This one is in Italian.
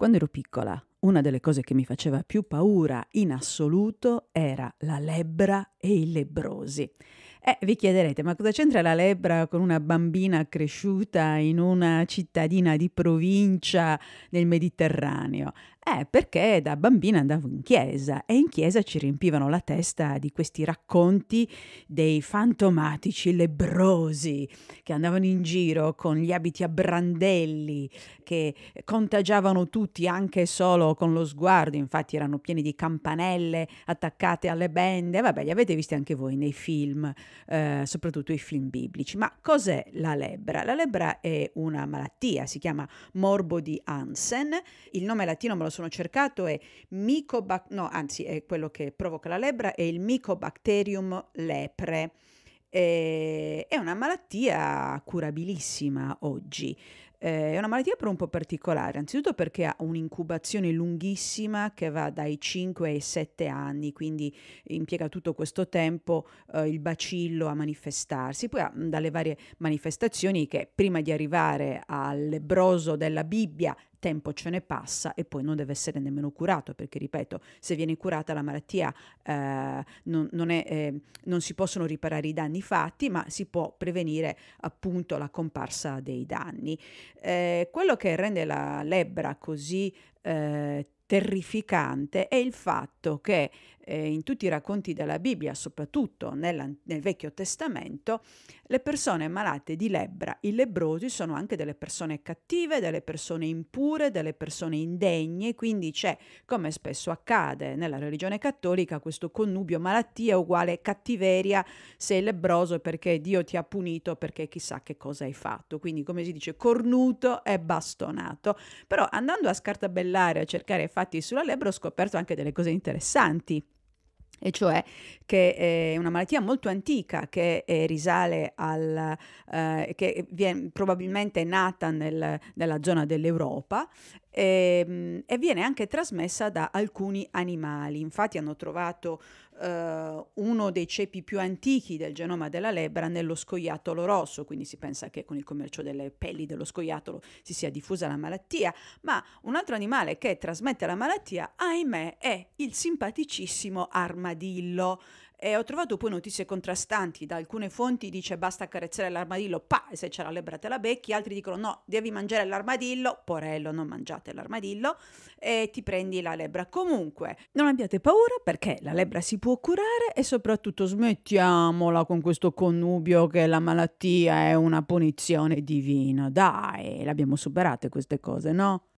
Quando ero piccola, una delle cose che mi faceva più paura in assoluto era la lebbra e i lebbrosi. Eh, vi chiederete, ma cosa c'entra la lebbra con una bambina cresciuta in una cittadina di provincia nel Mediterraneo? Eh, perché da bambina andavo in chiesa e in chiesa ci riempivano la testa di questi racconti dei fantomatici lebrosi che andavano in giro con gli abiti a brandelli, che contagiavano tutti anche solo con lo sguardo, infatti erano pieni di campanelle attaccate alle bende, vabbè li avete visti anche voi nei film, eh, soprattutto i film biblici. Ma cos'è la lebbra? La lebbra è una malattia, si chiama morbo di Hansen, il nome latino me lo sono cercato, è Mycobac- no, anzi è quello che provoca la lebbra, è il Mycobacterium lepre. Eh, è una malattia curabilissima oggi. Eh, è una malattia però un po' particolare, anzitutto perché ha un'incubazione lunghissima che va dai 5 ai 7 anni, quindi impiega tutto questo tempo eh, il bacillo a manifestarsi, poi ha dalle varie manifestazioni che prima di arrivare al broso della Bibbia tempo ce ne passa e poi non deve essere nemmeno curato perché ripeto se viene curata la malattia eh, non, non, è, eh, non, si possono riparare i danni fatti ma si può prevenire appunto la comparsa dei danni eh, quello che rende la lebbra così eh, terrificante è il fatto che eh, in tutti i racconti della Bibbia, soprattutto nella, nel Vecchio Testamento, le persone malate di lebbra, i lebrosi, sono anche delle persone cattive, delle persone impure, delle persone indegne, quindi c'è, come spesso accade nella religione cattolica, questo connubio malattia uguale cattiveria, sei lebroso perché Dio ti ha punito, perché chissà che cosa hai fatto, quindi come si dice cornuto e bastonato, però andando a scartabellare scrollare, a cercare fatti sulla lebbra, ho scoperto anche delle cose interessanti e cioè che eh, è una malattia molto antica che eh, risale al eh, che viene, probabilmente è nata nel, nella zona dell'Europa e, ehm, e, viene anche trasmessa da alcuni animali. Infatti hanno trovato eh, uno dei cepi più antichi del genoma della lebbra nello scoiattolo rosso, quindi si pensa che con il commercio delle pelli dello scoiattolo si sia diffusa la malattia, ma un altro animale che trasmette la malattia, ahimè, è il simpaticissimo armadillo. E ho trovato poi notizie contrastanti, da alcune fonti dice basta accarezzare l'armadillo, pa, e se c'è la lebbra te la becchi, altri dicono no, devi mangiare l'armadillo, porello, non mangiate l'armadillo, e ti prendi la lebbra. Comunque, non abbiate paura perché la lebbra si può curare e soprattutto smettiamola con questo connubio che la malattia è una punizione divina. Dai, l'abbiamo superate queste cose, no?